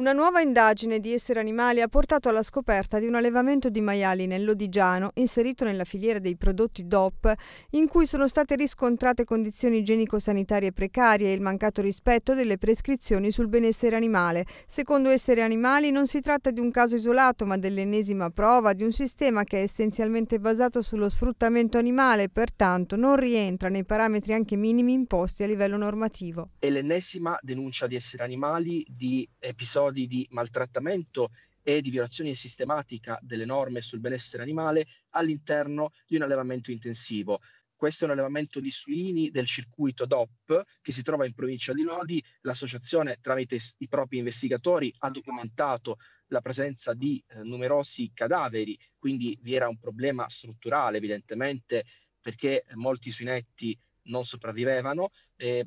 Una nuova indagine di Essere Animali ha portato alla scoperta di un allevamento di maiali nell'Odigiano, inserito nella filiera dei prodotti DOP, in cui sono state riscontrate condizioni igienico-sanitarie precarie e il mancato rispetto delle prescrizioni sul benessere animale. Secondo Essere Animali non si tratta di un caso isolato, ma dell'ennesima prova di un sistema che è essenzialmente basato sullo sfruttamento animale e pertanto non rientra nei parametri anche minimi imposti a livello normativo. È l'ennesima denuncia di Essere Animali di episodi episodi di maltrattamento e di violazione sistematica delle norme sul benessere animale all'interno di un allevamento intensivo. Questo è un allevamento di suini del circuito DOP che si trova in provincia di Lodi. L'associazione, tramite i propri investigatori, ha documentato la presenza di eh, numerosi cadaveri, quindi vi era un problema strutturale evidentemente perché molti suinetti non sopravvivevano. Eh,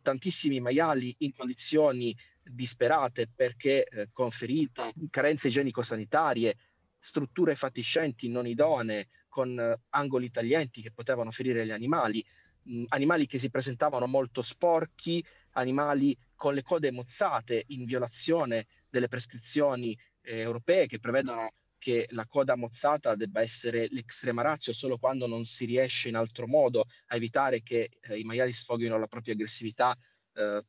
tantissimi maiali in condizioni disperate perché eh, con ferite, carenze igienico-sanitarie, strutture fatiscenti non idonee, con eh, angoli taglienti che potevano ferire gli animali, mh, mm, animali che si presentavano molto sporchi, animali con le code mozzate in violazione delle prescrizioni eh, europee che prevedono che la coda mozzata debba essere l'extrema razio solo quando non si riesce in altro modo a evitare che eh, i maiali sfoghino la propria aggressività eh,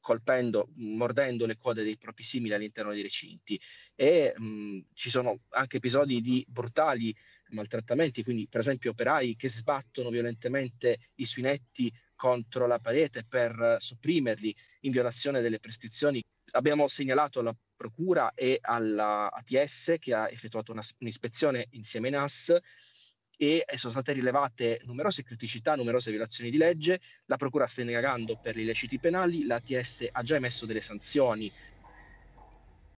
colpendo, mordendo le code dei propri simili all'interno dei recinti. E mh, ci sono anche episodi di brutali maltrattamenti, quindi per esempio operai che sbattono violentemente i suinetti contro la parete per sopprimerli in violazione delle prescrizioni. Abbiamo segnalato alla Procura e alla ATS che ha effettuato una, un'ispezione insieme ai NAS e sono state rilevate numerose criticità, numerose violazioni di legge. La Procura sta indagando per gli illeciti penali, l'ATS ha già emesso delle sanzioni